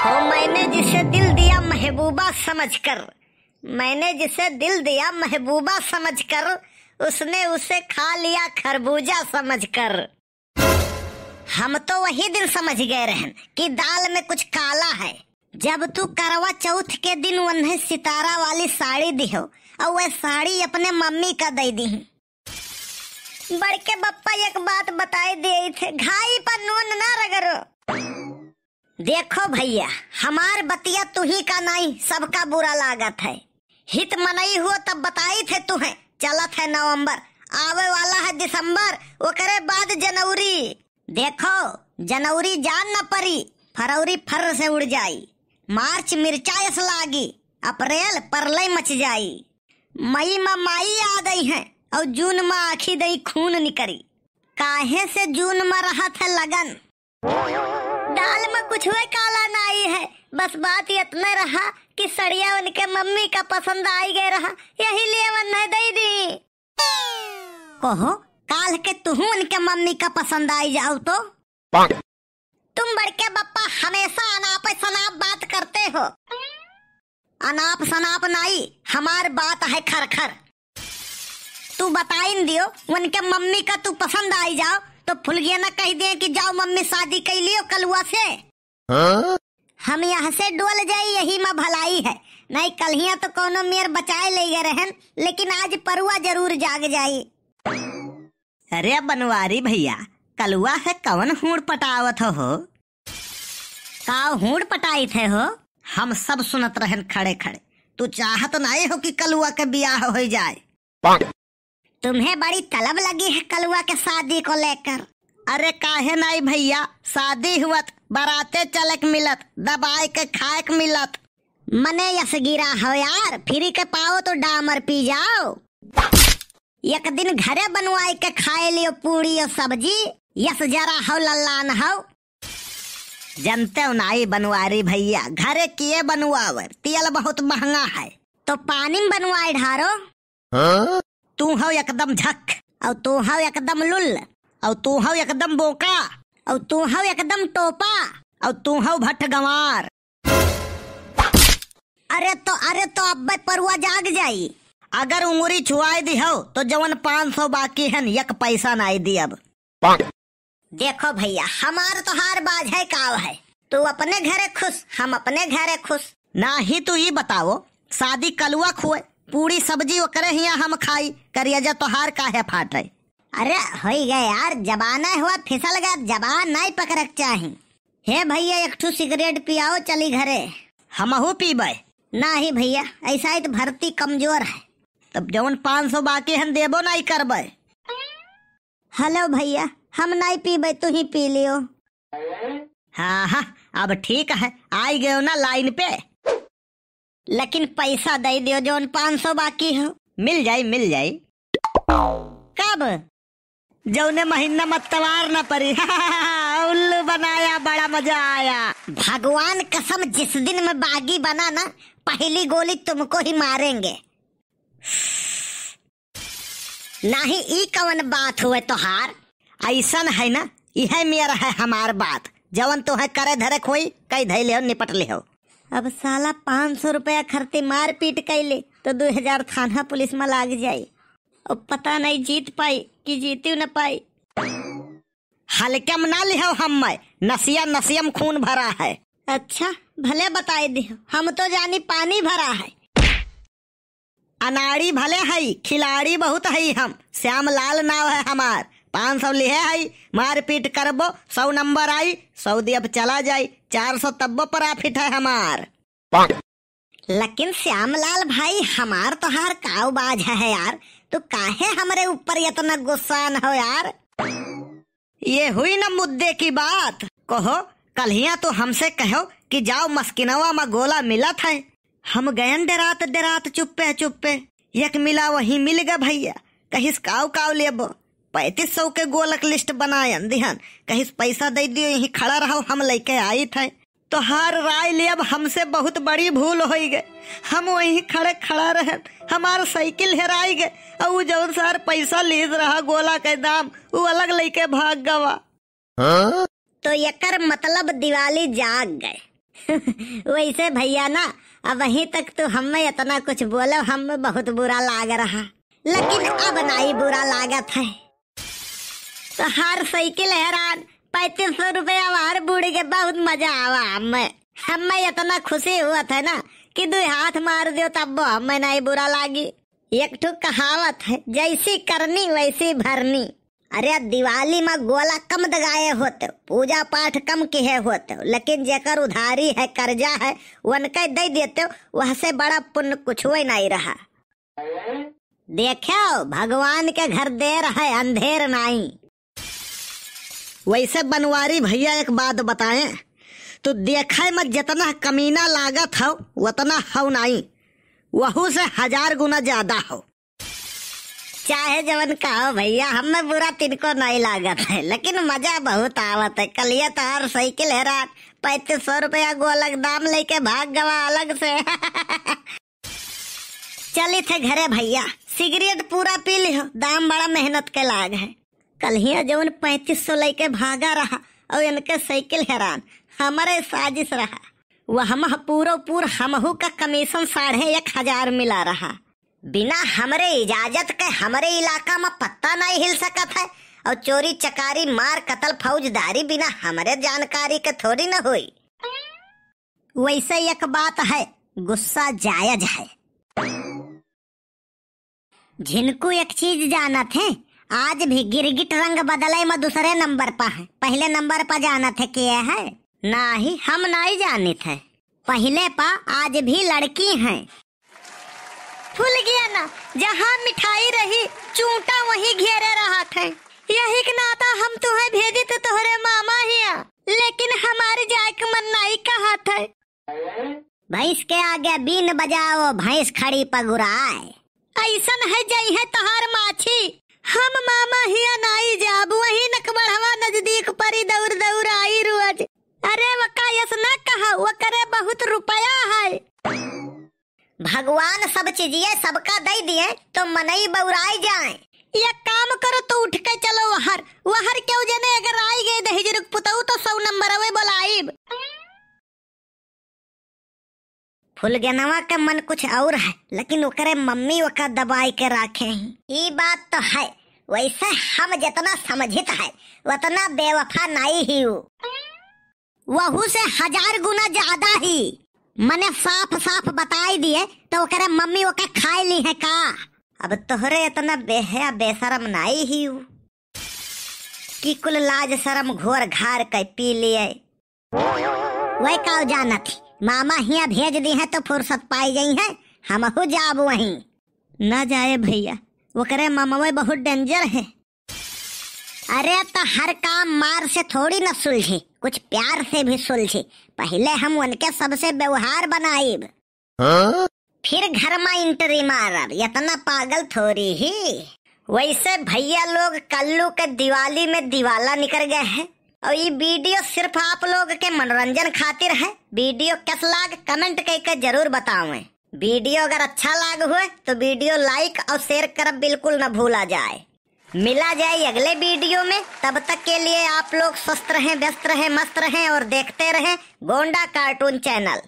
हो मैंने जिसे दिल दिया महबूबा समझकर मैंने जिसे दिल दिया महबूबा समझकर उसने उसे खा लिया खरबूजा समझकर हम तो वही दिन समझ गए रहन कि दाल में कुछ काला है जब तू करवा चौथ के दिन उन्हें सितारा वाली साड़ी दी हो और वह साड़ी अपने मम्मी का दे दी बड़के बप्पा एक बात बताई दिए थे घाई पर नून ना रगड़ो देखो भैया हमार बतिया ही का नहीं सबका बुरा लागत है हित मनाई हुआ तब बताई थे तुम्हें चलत है नवंबर आवे वाला है दिसंबर ओकरे बाद जनवरी देखो जनवरी जान न परी फरवरी फर से उड़ जाई मार्च मिर्चायस लागी अप्रैल परलय मच जाई मई में माई आ गई है और जून में आखी दई खून निकरी काहे से जून में रहा था लगन दाल में कुछ हुए काला नाई है बस बात इतना रहा कि सड़िया उनके मम्मी का पसंद आई गए रहा यही लिए वन नहीं दे दी कहो काल के तुह उनके मम्मी का पसंद आई जाओ तो तुम बड़के बप्पा हमेशा अनाप सनाप बात करते हो अनाप सनाप नहीं हमार बात है खर खर तू बता दियो उनके मम्मी का तू पसंद आई जाओ तो गया ना कह दे कि जाओ मम्मी शादी कर लियो कलुआ से हा? हम यहाँ से डोल जाए यही माँ भलाई है नहीं कल ही तो कोनो मेयर बचाए ले गए रहन लेकिन आज परुआ जरूर जाग जाये अरे बनवारी भैया कलुआ है कवन हूड़ पटावत हो का हूड़ पटाई थे हो हम सब सुनत रहन खड़े खड़े तू चाहत नहीं हो कि कलुआ के ब्याह हो जाए तुम्हें बड़ी तलब लगी है कलुआ के शादी को लेकर अरे काहे नहीं भैया शादी हुआ तो बराते चलक मिलत दबाए के खाए मिलत मने यस गिरा हो यार फ्री के पाओ तो डामर पी जाओ एक दिन घरे बनवाए के खाए लियो पूरी और सब्जी यस जरा हो लल्लान हो जनते हो नाई बनवारी भैया घरे किए बनवा तेल बहुत महंगा है तो पानी में बनवाए ढारो हाँ? तू हव एकदम झक और तू हव एकदम लुल और तू हव एकदम बोका और तू हव एकदम टोपा और तू हव भट्ट गंवार अरे तो अरे तो अब परुआ जाग जाई अगर उंगरी छुआई दी हो तो जवन पाँच सौ बाकी है एक पैसा ना आई दी अब देखो भैया हमारे तो हार बाज है काव है तू अपने घरे खुश हम अपने घरे खुश ना ही तू ये बताओ शादी कलुआ खुए पूरी सब्जी करे ही हम खाई करिया तोहार है फाट रहे अरे हो गए यार जबाना हुआ फिसल गया जबान नहीं पकड़क चाहे हे भैया एक ठू सिगरेट पियाओ चली घरे हम पीब ना ही भैया ऐसा ही तो भर्ती कमजोर है तब जौन पाँच सौ बाकी हम देबो नहीं करब हेलो भैया हम नहीं पीब तू ही पी लियो हाँ हाँ अब ठीक है आई गयो ना लाइन पे लेकिन पैसा दे दियो जोन पाँच सौ बाकी हो मिल जाए मिल जाए कब जौने महीना मतवार न पड़ी उल्लू बनाया बड़ा मजा आया भगवान कसम जिस दिन में बागी बना ना पहली गोली तुमको ही मारेंगे ना ही ई कवन बात हुए हार ऐसा है ना यह मेरा है हमार बात जवन तुहे करे धरे खोई कई धैले हो निपट ले हो अब साला पाँच सौ रुपया खर्चे मार पीट कैले तो दो हजार थाना पुलिस में लाग जाये और पता नहीं जीत पाई कि जीती न पाई हल्के में ना लिहो हम मैं नसिया नसियम खून भरा है अच्छा भले बताए दी हम तो जानी पानी भरा है अनाड़ी भले है खिलाड़ी बहुत है हम श्याम लाल नाव है हमार पाँच सौ लिहे आई मारपीट करबो सौ नंबर आई सऊदी अब चला जाई चार सौ तब्बो प्रॉफिट है हमार लेकिन श्यामलाल भाई हमार तो हार बाज है यार तू काहे हमारे ऊपर इतना गुस्सा न हो यार ये हुई ना मुद्दे की बात कहो ही तो हमसे कहो कि जाओ मस्किनवा में गोला मिला था हम गए डेरात डेरात चुप्पे चुप्पे एक मिला वही मिल गया भैया कहीं काउ काव लेबो पैतीस सौ के गोलक लिस्ट बनाए दिहन कहीं पैसा दे दियो यही खड़ा रहो हम लेके आई थे तो हर राय ले अब हमसे बहुत बड़ी भूल हो गए हम वही खड़े खड़ा रहे हमार साइकिल हेराई गए और वो जौन सर पैसा लीज रहा गोला के दाम वो अलग लेके भाग गवा हा? तो यकर मतलब दिवाली जाग गए वैसे भैया ना अब वही तक तो हमें इतना कुछ बोलो हम बहुत बुरा लाग रहा लेकिन अब नहीं बुरा लागत है तो हर साइकिल हैरान पैतीस सौ रूपया हमारे बूढ़े के बहुत मजा आवा हमें हमें इतना खुशी हुआ था ना कि दो हाथ मार दियो तब हमें नहीं बुरा लगी एक ठो कहावत है जैसी करनी वैसी भरनी अरे दिवाली में गोला कम दगाए होते पूजा पाठ कम किए होते लेकिन जेकर उधारी है कर्जा है उनके दे देते वह से बड़ा पुण्य कुछ नहीं रहा देखो भगवान के घर देर है अंधेर नहीं वैसे बनवारी भैया एक बात बताए तो देखे में जितना कमीना लागत हो उतना हो नहीं वहू से हजार गुना ज्यादा हो चाहे जवन कहो भैया हमें बुरा तिनको नहीं लागत है लेकिन मजा बहुत आवत है कलिया तो हर साइकिल है रात सौ रुपया अलग दाम लेके भाग गवा अलग से चली थे घरे भैया सिगरेट पूरा पी लियो दाम बड़ा मेहनत के लाग है कल ही जौन पैंतीस सौ लेके भागा रहा और इनके साइकिल हैरान हमारे साजिश रहा वह पूरा पूर हमहू का कमीशन साढ़े एक हजार मिला रहा बिना हमारे इजाजत के हमारे इलाका में पत्ता नहीं हिल सका है और चोरी चकारी मार कतल फौजदारी बिना हमारे जानकारी के थोड़ी न हुई वैसे एक बात है गुस्सा जायज है जिनको एक चीज जाना थे आज भी गिरगिट रंग बदले में दूसरे नंबर पर है पहले नंबर पर जाना थे किए है ना ही हम ना ही जानी थे पहले पा आज भी लड़की है फूल गया ना जहाँ मिठाई रही चूटा वही घेरे रहा थे यही के नाता हम तुम्हें भेजे तो तुहरे मामा ही लेकिन हमारे जाय के मन नहीं कहा थे भैंस के आगे बीन बजाओ भैंस खड़ी पगुराए ऐसा है जई है तहार माछी हम मामा ही नाई जाब वही हवा नजदीक परी दौर दौर आई रुअज अरे वका यस ना कहा वो करे बहुत रुपया है भगवान सब चीजिए सबका दे दिए तो मनई बौराई जाए ये काम करो तो उठ के चलो वहर वहर क्यों जने अगर आई गई दहेज फुलगनवा के मन कुछ और है लेकिन ओकरे मम्मी ओका दबाई के रखे हैं ये बात तो है वैसे हम जितना समझित है उतना बेवफा नहीं ही वहू से हजार गुना ज्यादा ही मैंने साफ साफ बताई दिए तो ओकरे मम्मी ओका खाए ली है का अब तोहरे इतना बेहया बेसरम नहीं ही की कुल लाज शरम घोर घार के पी लिए वही का जाना थी मामा हिया भेज दी है तो फुर्सत पाई गई हम हमहू जाब वही न जाए भैया वो करे मामा बहुत डेंजर है अरे तो हर काम मार से थोड़ी न सुलझे कुछ प्यार से भी सुलझे पहले हम उनके सबसे व्यवहार बनाए हाँ? फिर घर में इंटरी मार इतना पागल थोड़ी ही वैसे भैया लोग कल्लू के दिवाली में दिवाला निकल गए हैं और ये वीडियो सिर्फ आप लोग के मनोरंजन खातिर है वीडियो कैसा लाग कमेंट करके जरूर बतावे वीडियो अगर अच्छा लाग हुए तो वीडियो लाइक और शेयर कर बिल्कुल न भूला जाए मिला जाए अगले वीडियो में तब तक के लिए आप लोग स्वस्थ रहें व्यस्त रहें मस्त रहें और देखते रहें गोंडा कार्टून चैनल